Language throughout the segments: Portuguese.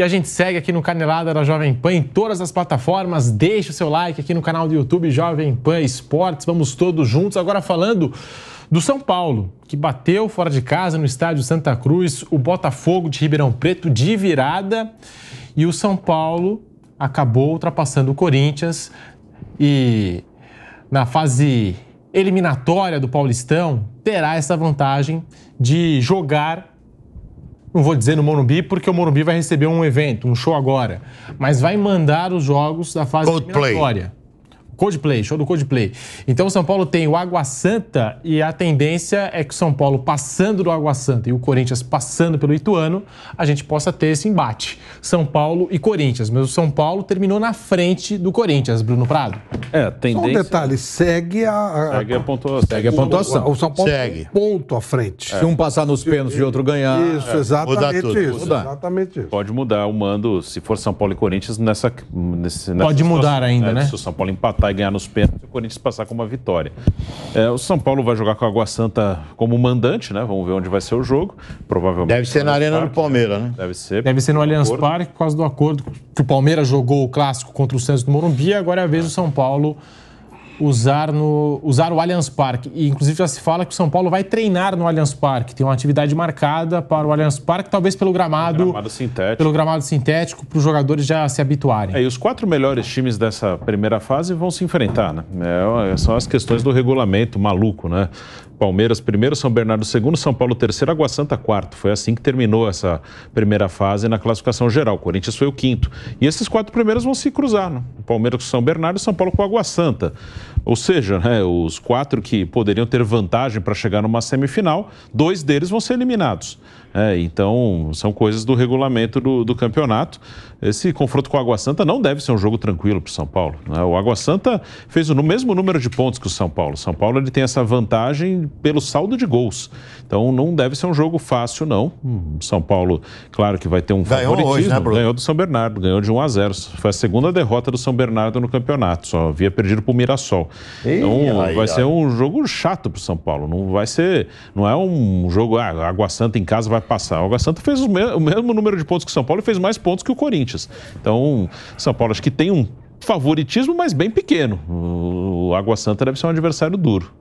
E a gente segue aqui no Canelada da Jovem Pan em todas as plataformas. Deixe o seu like aqui no canal do YouTube Jovem Pan Esportes. Vamos todos juntos. Agora falando do São Paulo, que bateu fora de casa no estádio Santa Cruz, o Botafogo de Ribeirão Preto de virada. E o São Paulo acabou ultrapassando o Corinthians e na fase eliminatória do Paulistão terá essa vantagem de jogar não vou dizer no Morumbi, porque o Morumbi vai receber um evento, um show agora, mas vai mandar os jogos da fase Coldplay. eliminatória. Codeplay, show do Codeplay. Então o São Paulo tem o Água Santa e a tendência é que o São Paulo passando do Água Santa e o Corinthians passando pelo Ituano, a gente possa ter esse embate. São Paulo e Corinthians, mas o São Paulo terminou na frente do Corinthians, Bruno Prado. É, tendência... Só um detalhe, segue a... Segue a pontuação. Segue a pontuação. O, o São Paulo segue. ponto à frente. É. Se um passar nos pênaltis e outro ganhar... Isso, é. exatamente é. isso. Mudar. Exatamente isso. Pode mudar o mando, se for São Paulo e Corinthians, nessa... nessa Pode nessa mudar situação, ainda, né? né? Se o São Paulo empatar vai ganhar nos pênaltis e o Corinthians passar com uma vitória. É, o São Paulo vai jogar com a Água Santa como mandante, né? Vamos ver onde vai ser o jogo. Provavelmente. Deve ser na Arena Parque, do né? Palmeiras, né? Deve ser. Deve ser no Allianz Parque por causa do acordo que o Palmeiras jogou o clássico contra o Santos do Morumbi, agora é a vez do São Paulo usar, no, usar o Allianz Parque. E, inclusive, já se fala que o São Paulo vai treinar no Allianz Parque. Tem uma atividade marcada para o Allianz Parque, talvez pelo gramado, gramado sintético. pelo gramado sintético, para os jogadores já se habituarem. É, e os quatro melhores times dessa primeira fase vão se enfrentar, né? É, são as questões do regulamento maluco, né? Palmeiras primeiro, São Bernardo segundo, São Paulo terceiro, Água Santa quarto. Foi assim que terminou essa primeira fase na classificação geral. O Corinthians foi o quinto. E esses quatro primeiros vão se cruzar, né? Palmeiras com São Bernardo e São Paulo com Água Santa. Ou seja, né, os quatro que poderiam ter vantagem para chegar numa semifinal, dois deles vão ser eliminados. É, então, são coisas do regulamento do, do, campeonato. Esse confronto com o Água Santa não deve ser um jogo tranquilo para o São Paulo. Né? O Água Santa fez o mesmo número de pontos que o São Paulo. O São Paulo ele tem essa vantagem pelo saldo de gols. Então, não deve ser um jogo fácil, não. O hum, São Paulo, claro que vai ter um ganhou favoritismo. Hoje, né, Bruno? ganhou do São Bernardo, ganhou de 1 a 0. Foi a segunda derrota do São Bernardo no campeonato. Só havia perdido para o Mirassol. então, vai ser um jogo chato para o São Paulo. Não vai ser... Não é um jogo... Ah, Água Santa em casa vai passar. O Água Santa fez o mesmo, o mesmo número de pontos que o São Paulo e fez mais pontos que o Corinthians. Então, São Paulo acho que tem um favoritismo, mas bem pequeno. O Água Santa deve ser um adversário duro.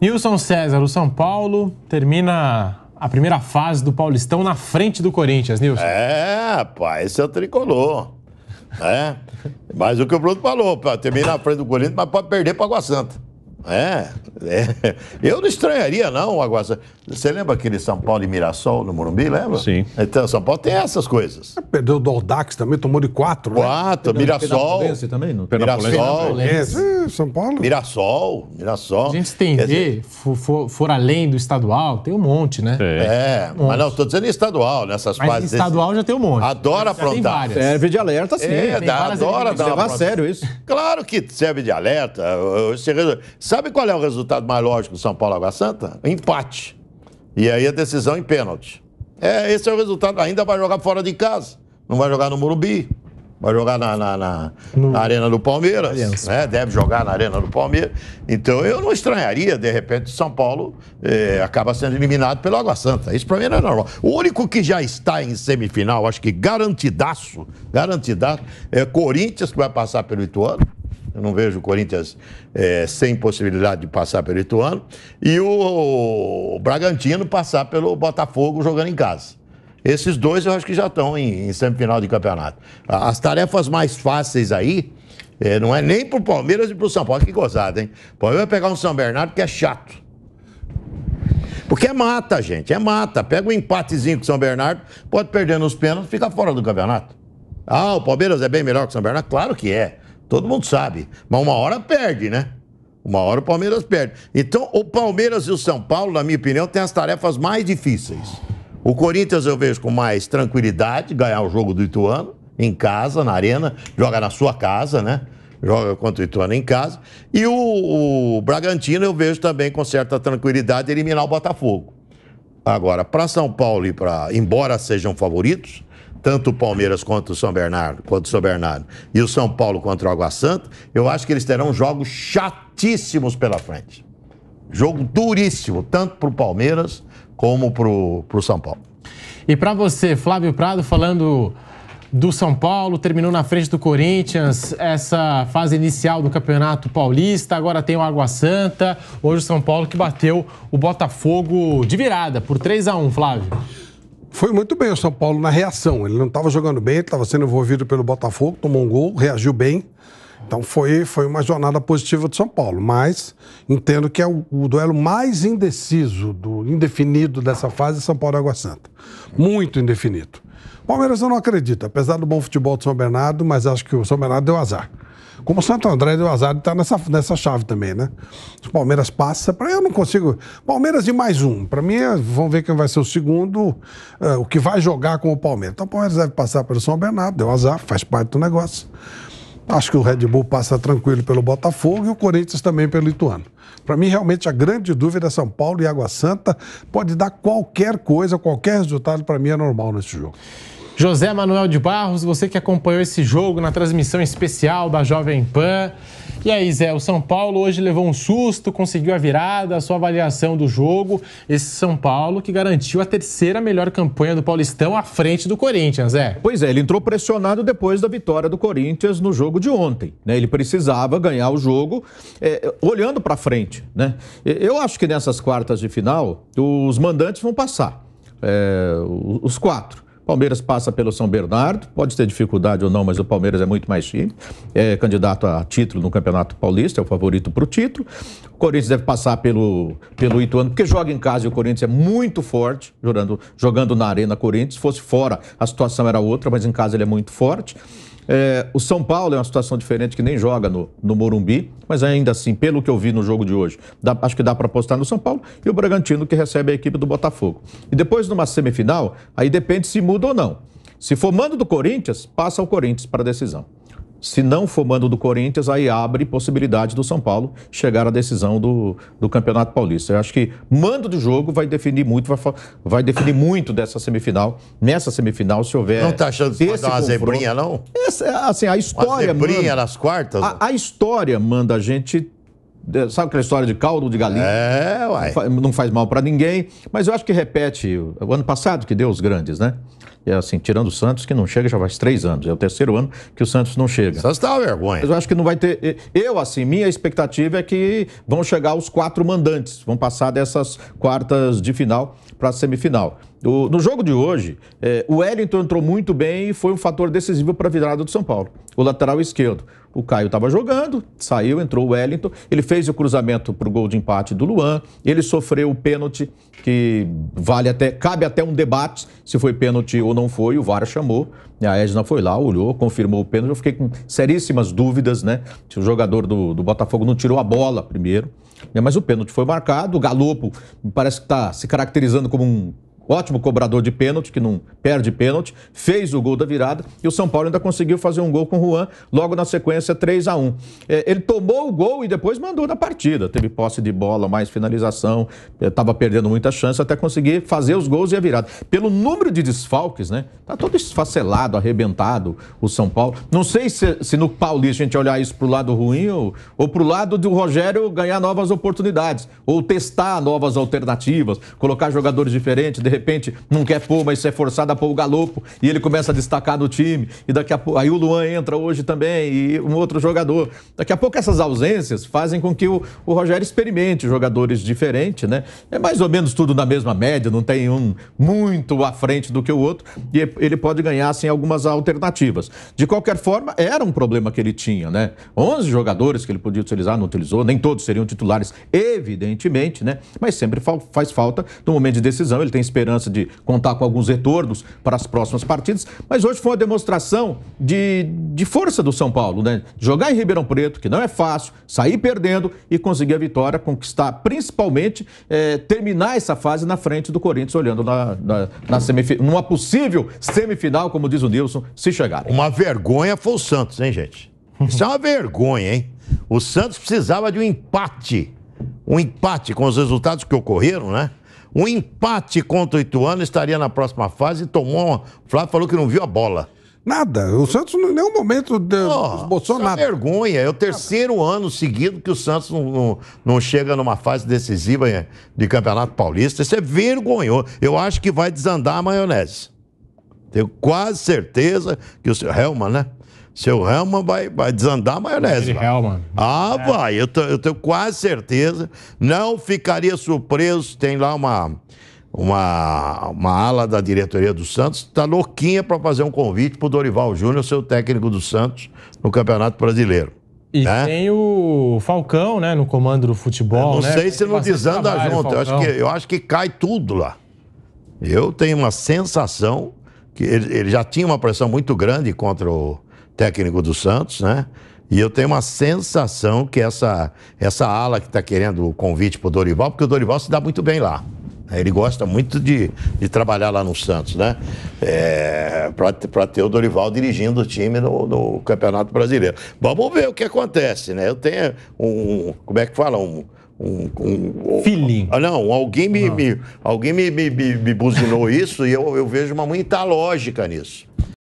Nilson César, o São Paulo termina a primeira fase do Paulistão na frente do Corinthians, Nilson. É, pai, esse é o tricolor. É. Né? mas o que o Bruno falou, termina na frente do Corinthians, mas pode perder para Água Santa. É, é. Eu não estranharia, não, agora. Você lembra aquele São Paulo e Mirassol no Morumbi, lembra? Sim. Então, São Paulo tem essas coisas. É, perdeu o Doldax também, tomou de quatro, né? Quatro, né? Mirassol. também, no Mirassol. É, São Paulo. Mirassol, Mirassol. A gente estender, dizer, for, for, for, além do estadual, tem um monte, né? É, é um monte. mas não, estou dizendo estadual, nessas mas estadual já tem um monte. Adora aprontar. É, serve de alerta, sim. É, dá, adora dar. Levar a sério isso. Claro que serve de alerta. Você Sabe qual é o resultado mais lógico do São Paulo Água Santa? Empate. E aí a decisão em pênalti. É, esse é o resultado. Ainda vai jogar fora de casa. Não vai jogar no Morumbi. Vai jogar na, na, na, no... na Arena do Palmeiras. Né? Deve jogar na Arena do Palmeiras. Então eu não estranharia, de repente, São Paulo eh, acaba sendo eliminado pelo Água Santa. Isso para mim não é normal. O único que já está em semifinal, acho que garantidaço, garantidaço, é Corinthians, que vai passar pelo Ituano. Eu não vejo o Corinthians é, sem possibilidade de passar pelo Ituano. E o Bragantino passar pelo Botafogo jogando em casa. Esses dois eu acho que já estão em, em semifinal de campeonato. As tarefas mais fáceis aí. É, não é nem pro Palmeiras e pro São Paulo. Que gozada, hein? O Palmeiras vai pegar um São Bernardo que é chato. Porque é mata, gente, é mata. Pega um empatezinho com o São Bernardo, pode perder nos pênaltis, fica fora do campeonato. Ah, o Palmeiras é bem melhor que o São Bernardo? Claro que é. Todo mundo sabe. Mas uma hora perde, né? Uma hora o Palmeiras perde. Então, o Palmeiras e o São Paulo, na minha opinião, têm as tarefas mais difíceis. O Corinthians eu vejo com mais tranquilidade ganhar o jogo do Ituano, em casa, na arena, joga na sua casa, né? Joga contra o Ituano em casa. E o, o Bragantino eu vejo também com certa tranquilidade eliminar o Botafogo. Agora, para São Paulo e para. Embora sejam favoritos, tanto o Palmeiras quanto o São Bernardo, quanto o São Bernardo e o São Paulo contra o Água Santa, eu acho que eles terão jogos chatíssimos pela frente. Jogo duríssimo, tanto para o Palmeiras como para o São Paulo. E para você, Flávio Prado, falando do São Paulo, terminou na frente do Corinthians essa fase inicial do Campeonato Paulista, agora tem o Água Santa, hoje o São Paulo que bateu o Botafogo de virada por 3 a 1 Flávio foi muito bem o São Paulo na reação. Ele não estava jogando bem, estava sendo envolvido pelo Botafogo, tomou um gol, reagiu bem. Então foi, foi uma jornada positiva do São Paulo, mas entendo que é o, o duelo mais indeciso, do, indefinido dessa fase, São Paulo e Água Santa. Muito indefinido. Palmeiras eu não acredito, apesar do bom futebol do São Bernardo, mas acho que o São Bernardo deu azar. Como o Santo André deu azar de tá nessa, nessa chave também, né? o Palmeiras passa, para eu não consigo. Palmeiras e mais um. Para mim, é, vamos ver quem vai ser o segundo, uh, o que vai jogar com o Palmeiras. Então o Palmeiras deve passar pelo São Bernardo, deu azar, faz parte do negócio. Acho que o Red Bull passa tranquilo pelo Botafogo e o Corinthians também pelo Ituano. Para mim, realmente, a grande dúvida é São Paulo e Água Santa. Pode dar qualquer coisa, qualquer resultado, para mim é normal nesse jogo. José Manuel de Barros, você que acompanhou esse jogo na transmissão especial da Jovem Pan. E aí, Zé, o São Paulo hoje levou um susto, conseguiu a virada, a sua avaliação do jogo. Esse São Paulo que garantiu a terceira melhor campanha do Paulistão à frente do Corinthians, Zé. Pois é, ele entrou pressionado depois da vitória do Corinthians no jogo de ontem. Né? Ele precisava ganhar o jogo é, olhando para frente. Né? Eu acho que nessas quartas de final, os mandantes vão passar. É, os quatro. Palmeiras passa pelo São Bernardo, pode ter dificuldade ou não, mas o Palmeiras é muito mais time. É candidato a título no Campeonato Paulista, é o favorito para o título. O Corinthians deve passar pelo, pelo Ituano, porque joga em casa e o Corinthians é muito forte, jogando, jogando na Arena Corinthians. Se fosse fora, a situação era outra, mas em casa ele é muito forte. É, o São Paulo é uma situação diferente que nem joga no, no Morumbi, mas ainda assim, pelo que eu vi no jogo de hoje, dá, acho que dá para apostar no São Paulo e o Bragantino que recebe a equipe do Botafogo. E depois, numa semifinal, aí depende se muda ou não. Se for mando do Corinthians, passa o Corinthians para a decisão se não for mando do Corinthians, aí abre possibilidade do São Paulo chegar à decisão do, do Campeonato Paulista. Eu acho que mando do jogo vai definir muito, vai, vai definir muito dessa semifinal. Nessa semifinal, se houver. Não tá achando que pode dar uma zebrinha, não? Essa, assim, a história. Uma zebrinha manda, nas quartas? A, a, história manda a gente é, sabe aquela história de caldo de galinha? É, uai. Não faz, mal para ninguém, mas eu acho que repete o ano passado que deu os grandes, né? É assim, tirando o Santos, que não chega já faz três anos. É o terceiro ano que o Santos não chega. Só está vergonha. Mas eu acho que não vai ter. Eu, assim, minha expectativa é que vão chegar os quatro mandantes, vão passar dessas quartas de final para a semifinal. O, no jogo de hoje, é, o Wellington entrou muito bem e foi um fator decisivo para a virada do São Paulo o lateral esquerdo. O Caio estava jogando, saiu, entrou o Wellington, ele fez o cruzamento para o gol de empate do Luan, ele sofreu o pênalti que vale até, cabe até um debate se foi pênalti ou não foi, o VAR chamou, a Edna foi lá, olhou, confirmou o pênalti, eu fiquei com seríssimas dúvidas, né, se o jogador do, do Botafogo não tirou a bola primeiro, né, mas o pênalti foi marcado, o Galopo parece que está se caracterizando como um ótimo cobrador de pênalti, que não perde pênalti, fez o gol da virada e o São Paulo ainda conseguiu fazer um gol com o Juan, logo na sequência 3 a 1 é, Ele tomou o gol e depois mandou na partida, teve posse de bola, mais finalização, estava é, perdendo muita chance até conseguir fazer os gols e a virada. Pelo número de desfalques, né? Tá todo esfacelado, arrebentado o São Paulo. Não sei se, se no Paulista a gente olhar isso pro lado ruim ou, ou pro lado do Rogério ganhar novas oportunidades, ou testar novas alternativas, colocar jogadores diferentes, de repente repente não quer pôr, mas é forçado a pôr o Galopo e ele começa a destacar no time. E daqui a pouco, aí o Luan entra hoje também e um outro jogador. Daqui a pouco essas ausências fazem com que o, o Rogério experimente jogadores diferentes, né? É mais ou menos tudo na mesma média, não tem um muito à frente do que o outro e ele pode ganhar sem assim, algumas alternativas. De qualquer forma, era um problema que ele tinha, né? 11 jogadores que ele podia utilizar, não utilizou, nem todos seriam titulares, evidentemente, né? Mas sempre faz falta no momento de decisão, ele tem esperança esperança de contar com alguns retornos para as próximas partidas, mas hoje foi uma demonstração de, de força do São Paulo, né? Jogar em Ribeirão Preto, que não é fácil, sair perdendo e conseguir a vitória, conquistar principalmente é, terminar essa fase na frente do Corinthians, olhando na, na, na semif numa possível semifinal, como diz o Nilson, se chegar. Uma vergonha foi o Santos, hein, gente? Isso é uma vergonha, hein? O Santos precisava de um empate um empate com os resultados que ocorreram, né? Um empate contra o Ituano estaria na próxima fase e tomou. Uma... O Flávio falou que não viu a bola. Nada. O Santos em nenhum momento de... oh, é nada. vergonha. É o terceiro nada. ano seguido que o Santos não, não, não, chega numa fase decisiva é, de Campeonato Paulista. Isso é vergonhoso. Eu acho que vai desandar a maionese. Tenho quase certeza que o Helman, né? Seu Helman vai, vai desandar a maionese. Helman. Ah, é. vai. Eu, eu tenho quase certeza. Não ficaria surpreso. Tem lá uma, uma, uma ala da diretoria do Santos. Está louquinha para fazer um convite para o Dorival Júnior, seu técnico do Santos, no Campeonato Brasileiro. E né? tem o Falcão, né, no comando do futebol. Eu não né? sei se não desanda junto. Eu acho, que, eu acho que cai tudo lá. Eu tenho uma sensação que ele, ele já tinha uma pressão muito grande contra o técnico do Santos, né? E eu tenho uma sensação que essa, essa ala que está querendo o convite para o Dorival, porque o Dorival se dá muito bem lá. Né? Ele gosta muito de, de trabalhar lá no Santos, né? É, para ter o Dorival dirigindo o time no, no, Campeonato Brasileiro. Vamos ver o que acontece, né? Eu tenho um. Como é que fala? Um. Um, um, Feeling. Um, ah, não, alguém me, não. Ah. me alguém me, me, me, buzinou isso e eu, eu vejo uma muita lógica nisso.